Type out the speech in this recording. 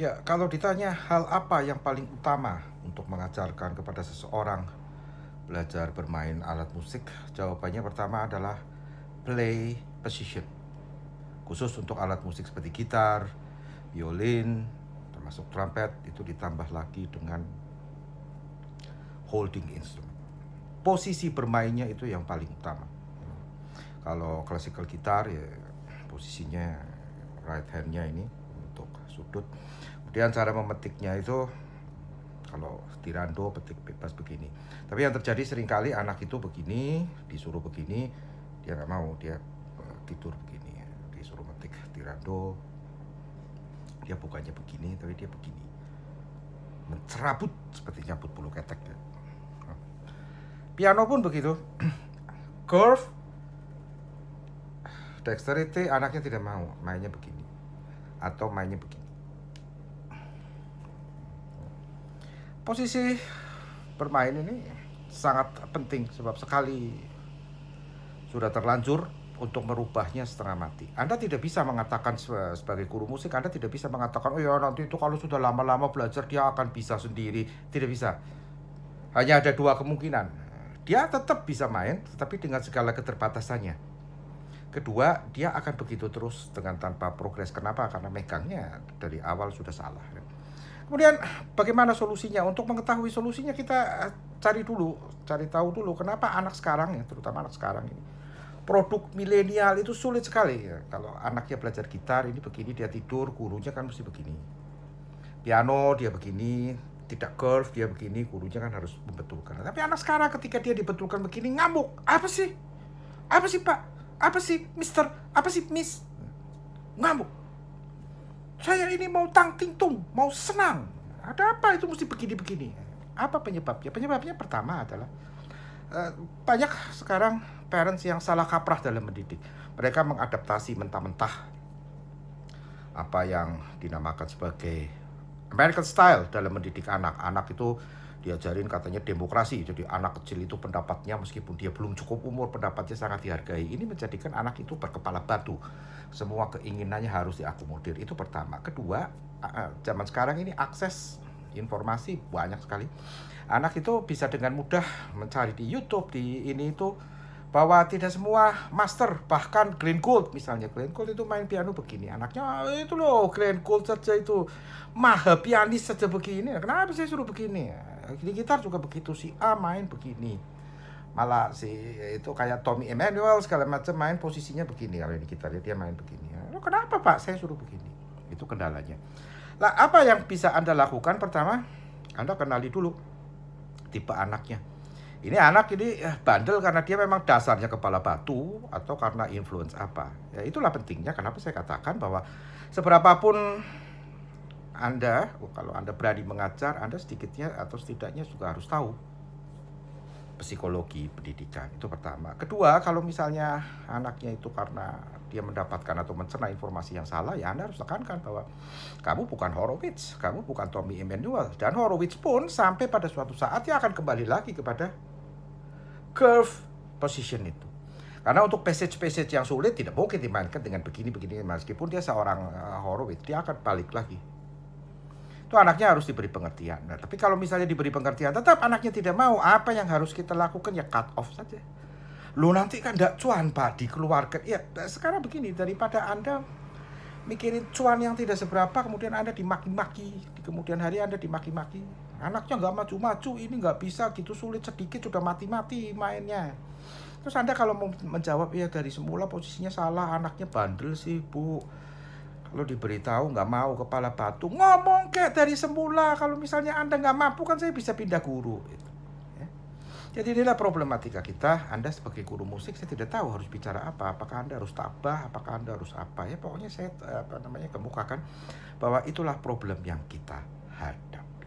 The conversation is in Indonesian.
Ya, kalau ditanya hal apa yang paling utama untuk mengajarkan kepada seseorang belajar bermain alat musik, jawabannya pertama adalah play position. Khusus untuk alat musik seperti gitar, violin, termasuk trompet itu ditambah lagi dengan holding instrument. Posisi bermainnya itu yang paling utama. Kalau classical gitar ya posisinya right hand-nya ini untuk sudut kemudian cara memetiknya itu kalau tirando petik bebas begini tapi yang terjadi seringkali anak itu begini disuruh begini dia nggak mau dia eh, tidur begini disuruh metik tirando dia bukannya begini tapi dia begini mencerabut seperti nyabut bulu ketek piano pun begitu curve dexterity anaknya tidak mau mainnya begini atau mainnya begini. Posisi bermain ini sangat penting sebab sekali sudah terlanjur untuk merubahnya setengah mati. Anda tidak bisa mengatakan sebagai guru musik, Anda tidak bisa mengatakan, oh ya nanti itu kalau sudah lama-lama belajar dia akan bisa sendiri. Tidak bisa. Hanya ada dua kemungkinan. Dia tetap bisa main, tetapi dengan segala keterbatasannya. Kedua, dia akan begitu terus dengan tanpa progres. Kenapa? Karena megangnya dari awal sudah salah. Kemudian bagaimana solusinya? Untuk mengetahui solusinya kita eh, cari dulu, cari tahu dulu kenapa anak sekarang ya, terutama anak sekarang ini produk milenial itu sulit sekali. Ya. Kalau anaknya belajar gitar ini begini dia tidur, gurunya kan mesti begini. Piano dia begini, tidak curve dia begini, gurunya kan harus membetulkan. Tapi anak sekarang ketika dia dibetulkan begini ngamuk, apa sih? Apa sih pak? apa sih mister apa sih miss ngamuk saya ini mau tang ting tung mau senang ada apa itu mesti begini-begini apa penyebabnya penyebabnya pertama adalah uh, banyak sekarang parents yang salah kaprah dalam mendidik mereka mengadaptasi mentah-mentah apa yang dinamakan sebagai American style dalam mendidik anak anak itu diajarin katanya demokrasi jadi anak kecil itu pendapatnya meskipun dia belum cukup umur pendapatnya sangat dihargai ini menjadikan anak itu berkepala batu semua keinginannya harus diakomodir itu pertama kedua zaman sekarang ini akses informasi banyak sekali anak itu bisa dengan mudah mencari di YouTube di ini itu bahwa tidak semua master bahkan green Gould misalnya green Gould itu main piano begini anaknya ah, itu loh green Gould saja itu maha pianis saja begini kenapa saya suruh begini di gitar juga begitu si A main begini malah si itu kayak Tommy Emmanuel segala macam main posisinya begini kalau di gitar dia main begini lo kenapa pak saya suruh begini itu kendalanya lah apa yang bisa anda lakukan pertama anda kenali dulu tipe anaknya ini anak ini eh, bandel karena dia memang dasarnya kepala batu atau karena influence apa ya itulah pentingnya kenapa saya katakan bahwa seberapapun anda, oh, kalau Anda berani mengajar, Anda sedikitnya atau setidaknya juga harus tahu psikologi pendidikan itu pertama. Kedua, kalau misalnya anaknya itu karena dia mendapatkan atau mencerna informasi yang salah, ya Anda harus tekankan bahwa kamu bukan Horowitz, kamu bukan Tommy Emmanuel, dan Horowitz pun sampai pada suatu saat dia akan kembali lagi kepada curve position itu. Karena untuk passage-passage yang sulit tidak mungkin dimainkan dengan begini-begini meskipun dia seorang eh, Horowitz, dia akan balik lagi itu anaknya harus diberi pengertian. Nah, tapi kalau misalnya diberi pengertian, tetap anaknya tidak mau, apa yang harus kita lakukan ya cut off saja. Lu nanti kan tidak cuan, Pak, dikeluarkan. Ya, nah, sekarang begini, daripada Anda mikirin cuan yang tidak seberapa, kemudian Anda dimaki-maki, di kemudian hari Anda dimaki-maki. Anaknya nggak maju-maju, ini nggak bisa, gitu sulit sedikit, sudah mati-mati mainnya. Terus Anda kalau mau menjawab, ya dari semula posisinya salah, anaknya bandel sih, Bu kalau diberitahu nggak mau kepala batu, ngomong kayak dari semula. Kalau misalnya Anda nggak mampu kan saya bisa pindah guru. Gitu. Ya. Jadi inilah problematika kita. Anda sebagai guru musik saya tidak tahu harus bicara apa. Apakah Anda harus tabah, apakah Anda harus apa. Ya pokoknya saya eh, apa namanya kemukakan bahwa itulah problem yang kita hadapi.